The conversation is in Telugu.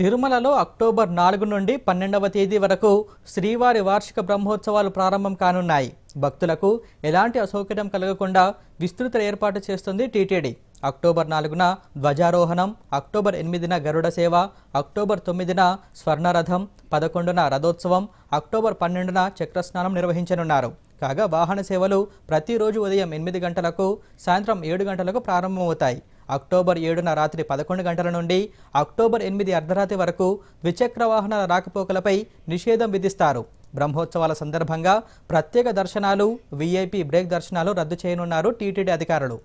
తిరుమలలో అక్టోబర్ నాలుగు నుండి పన్నెండవ తేదీ వరకు శ్రీవారి వార్షిక బ్రహ్మోత్సవాలు ప్రారంభం కానున్నాయి భక్తులకు ఎలాంటి అసౌకర్యం కలగకుండా విస్తృత ఏర్పాటు చేస్తుంది టీటీడీ అక్టోబర్ నాలుగున ధ్వజారోహణం అక్టోబర్ ఎనిమిదిన గరుడ సేవ అక్టోబర్ తొమ్మిదిన స్వర్ణరథం పదకొండున రథోత్సవం అక్టోబర్ పన్నెండున చక్రస్నానం నిర్వహించనున్నారు కాగా వాహన సేవలు ప్రతిరోజు ఉదయం ఎనిమిది గంటలకు సాయంత్రం ఏడు గంటలకు ప్రారంభమవుతాయి అక్టోబర్ ఏడున రాత్రి పదకొండు గంటల నుండి అక్టోబర్ ఎనిమిది అర్ధరాత్రి వరకు ద్విచక్ర వాహనాల రాకపోకలపై నిషేధం విధిస్తారు బ్రహ్మోత్సవాల సందర్భంగా ప్రత్యేక దర్శనాలు వీఐపీ బ్రేక్ దర్శనాలు రద్దు చేయనున్నారు టీటీడీ అధికారులు